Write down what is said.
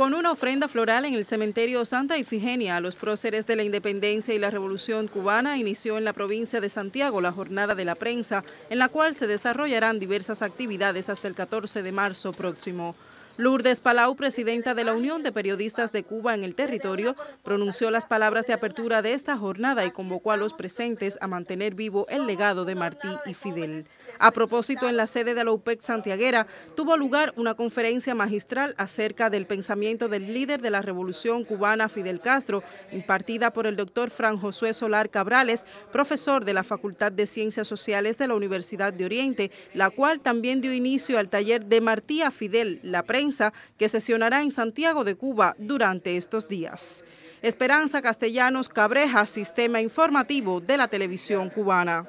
con una ofrenda floral en el cementerio Santa Ifigenia a los próceres de la independencia y la revolución cubana, inició en la provincia de Santiago la jornada de la prensa, en la cual se desarrollarán diversas actividades hasta el 14 de marzo próximo. Lourdes Palau, presidenta de la Unión de Periodistas de Cuba en el territorio, pronunció las palabras de apertura de esta jornada y convocó a los presentes a mantener vivo el legado de Martí y Fidel. A propósito, en la sede de la UPEC santiaguera tuvo lugar una conferencia magistral acerca del pensamiento del líder de la revolución cubana Fidel Castro, impartida por el doctor Fran Josué Solar Cabrales, profesor de la Facultad de Ciencias Sociales de la Universidad de Oriente, la cual también dio inicio al taller de Martí a Fidel, la prensa que sesionará en Santiago de Cuba durante estos días. Esperanza Castellanos Cabreja, Sistema Informativo de la Televisión Cubana.